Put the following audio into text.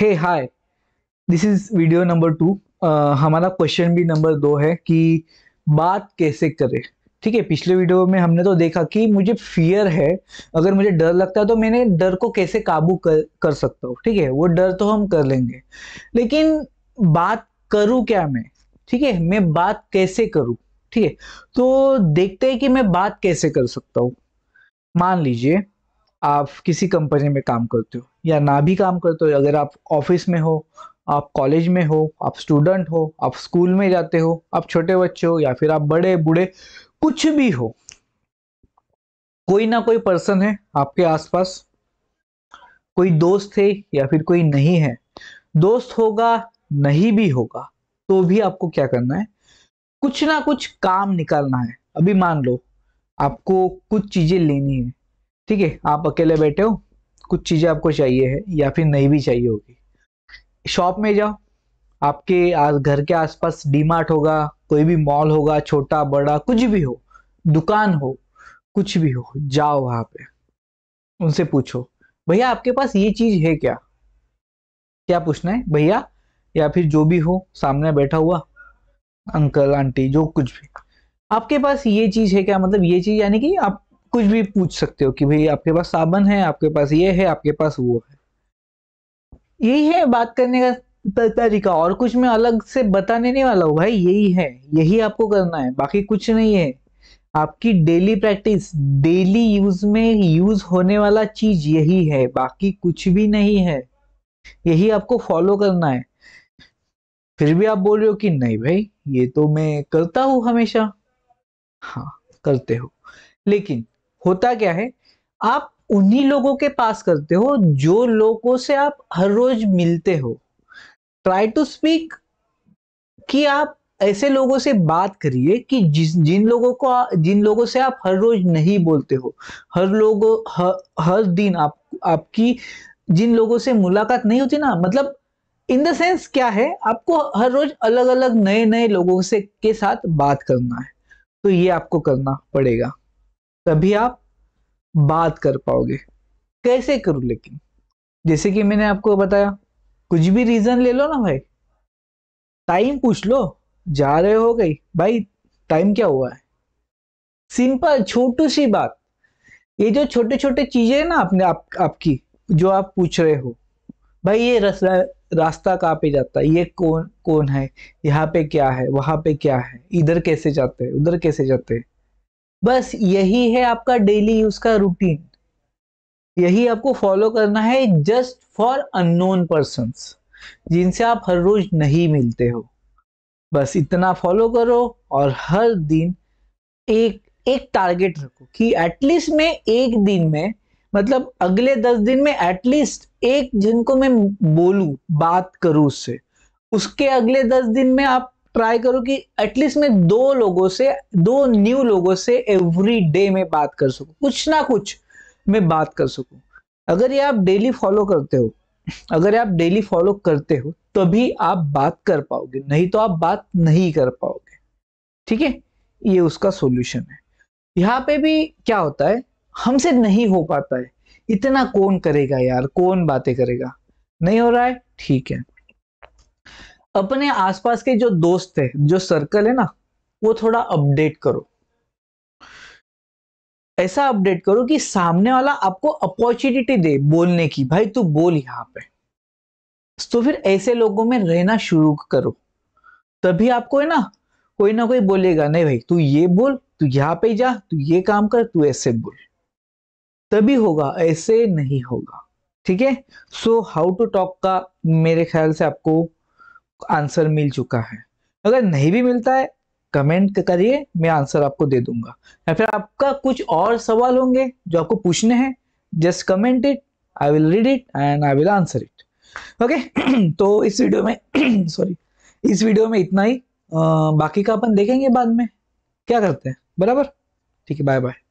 hey hi this is video number two हमारा question भी number दो है कि बात कैसे करें ठीक है पिछले वीडियो में हमने तो देखा कि मुझे फियर है अगर मुझे डर लगता है तो मैंने डर को कैसे काबू कर कर सकता हूँ ठीक है वो डर तो हम कर लेंगे लेकिन बात करूँ क्या मैं ठीक है मैं बात कैसे करूँ ठीक है तो देखते हैं कि मैं बात कैसे कर सकता हूँ मान लीजिए आप किसी कंपनी में काम करते हो या ना भी काम करते हो अगर आप ऑफिस में हो आप कॉलेज में हो आप स्टूडेंट हो आप स्कूल में जाते हो आप छोटे बच्चे हो या फिर आप बड़े बूढ़े कुछ भी हो कोई ना कोई पर्सन है आपके आसपास कोई दोस्त है या फिर कोई नहीं है दोस्त होगा नहीं भी होगा तो भी आपको क्या करना है कुछ ना कुछ काम निकालना है अभी मान लो आपको कुछ चीजें लेनी है ठीक है आप अकेले बैठे हो कुछ चीज़ें आपको चाहिए है या फिर नहीं भी चाहिए होगी शॉप में जाओ आपके आज घर के आसपास डी मार्ट होगा कोई भी मॉल होगा छोटा बड़ा कुछ भी हो दुकान हो कुछ भी हो जाओ वहां पे उनसे पूछो भैया आपके पास ये चीज़ है क्या क्या पूछना है भैया या फिर जो भी हो सामने बैठा हुआ अंकल आंटी जो कुछ भी आपके पास ये चीज़ है क्या मतलब ये चीज़ यानी कि आप कुछ भी पूछ सकते हो कि भाई आपके पास साबन है आपके पास ये है आपके पास वो है यही है बात करने का तरीका और कुछ मैं अलग से बताने नहीं वाला हूँ भाई यही है यही आपको करना है बाकी कुछ नहीं है आपकी डेली प्रैक्टिस डेली यूज में यूज होने वाला चीज यही है बाकी कुछ भी नहीं है यही आपको फॉलो करना है फिर भी आप बोल रहे हो कि नहीं भाई ये तो मैं करता हूं हमेशा हाँ करते हो लेकिन होता क्या है आप उन्हीं लोगों के पास करते हो जो लोगों से आप हर रोज मिलते हो ट्राई टू स्पीक कि आप ऐसे लोगों से बात करिए कि जिस जिन लोगों को जिन लोगों से आप हर रोज नहीं बोलते हो हर लोगों हर, हर दिन आप आपकी जिन लोगों से मुलाकात नहीं होती ना मतलब इन द सेंस क्या है आपको हर रोज अलग अलग नए नए लोगों से के साथ बात करना है तो ये आपको करना पड़ेगा तभी आप बात कर पाओगे कैसे करूं लेकिन जैसे कि मैंने आपको बताया कुछ भी रीजन ले लो ना भाई टाइम पूछ लो जा रहे हो गई भाई टाइम क्या हुआ है सिंपल छोटू सी बात ये जो छोटे छोटे चीजें ना आपने आप आपकी जो आप पूछ रहे हो भाई ये रास्ता रास्ता कहाँ पे जाता है ये कौन कौन है यहाँ पे क्या है वहां पे क्या है इधर कैसे जाते हैं उधर कैसे जाते हैं बस यही है आपका डेली यूज का रूटीन यही आपको फॉलो करना है जस्ट फॉर अननोन पर्सन जिनसे आप हर रोज नहीं मिलते हो बस इतना फॉलो करो और हर दिन एक एक टारगेट रखो कि एटलीस्ट मैं एक दिन में मतलब अगले दस दिन में एटलीस्ट एक जिनको मैं बोलू बात करूं उससे उसके अगले दस दिन में आप ट्राई करो कि एटलीस्ट मैं दो लोगों से दो न्यू लोगों से एवरी डे में बात कर सकूँ कुछ ना कुछ मैं बात कर सकूँ अगर ये आप डेली फॉलो करते हो अगर आप डेली फॉलो करते हो तभी आप बात कर पाओगे नहीं तो आप बात नहीं कर पाओगे ठीक है ये उसका सोल्यूशन है यहाँ पे भी क्या होता है हमसे नहीं हो पाता है इतना कौन करेगा यार कौन बातें करेगा नहीं हो रहा है ठीक है अपने आसपास के जो दोस्त है जो सर्कल है ना वो थोड़ा अपडेट करो ऐसा अपडेट करो कि सामने वाला आपको अपॉर्चुनिटी दे बोलने की भाई तू बोल यहाँ पे तो फिर ऐसे लोगों में रहना शुरू करो तभी आपको है ना कोई ना कोई बोलेगा नहीं भाई तू ये बोल तू यहां पे जा तू ये काम कर तू ऐसे बोल तभी होगा ऐसे नहीं होगा ठीक है सो हाउ टू टॉक का मेरे ख्याल से आपको आंसर मिल चुका है अगर नहीं भी मिलता है कमेंट करिए मैं आंसर आपको दे दूंगा या फिर आपका कुछ और सवाल होंगे जो आपको पूछने हैं just comment it I will read it and I will answer it okay तो इस वीडियो में सॉरी इस वीडियो में इतना ही आ, बाकी का अपन देखेंगे बाद में क्या करते हैं बराबर ठीक है बाय बाय